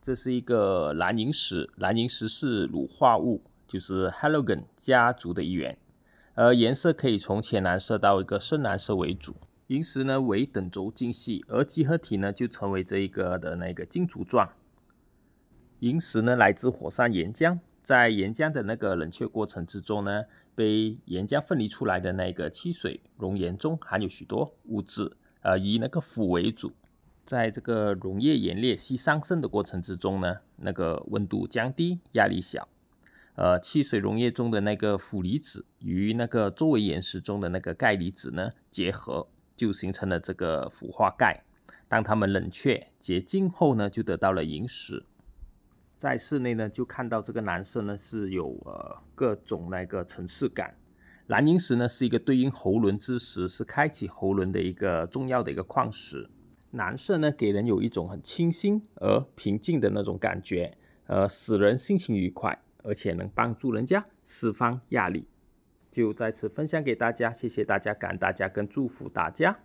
这是一个蓝银石，蓝银石是乳化物，就是 halogen 家族的一员。呃，颜色可以从浅蓝色到一个深蓝色为主。银石呢为等轴晶系，而集合体呢就成为这一个的那个晶柱状。银石呢来自火山岩浆，在岩浆的那个冷却过程之中呢，被岩浆分离出来的那个汽水熔岩中含有许多物质，呃，以那个氟为主。在这个溶液盐裂吸上升的过程之中呢，那个温度降低，压力小，呃，汽水溶液中的那个负离子与那个周围岩石中的那个钙离子呢结合，就形成了这个氟化钙。当它们冷却结晶后呢，就得到了萤石。在室内呢，就看到这个蓝色呢是有呃各种那个层次感。蓝萤石呢是一个对应喉轮之石，是开启喉轮的一个重要的一个矿石。蓝色呢，给人有一种很清新而平静的那种感觉，呃，使人心情愉快，而且能帮助人家释放压力。就在此分享给大家，谢谢大家，感恩大家，跟祝福大家。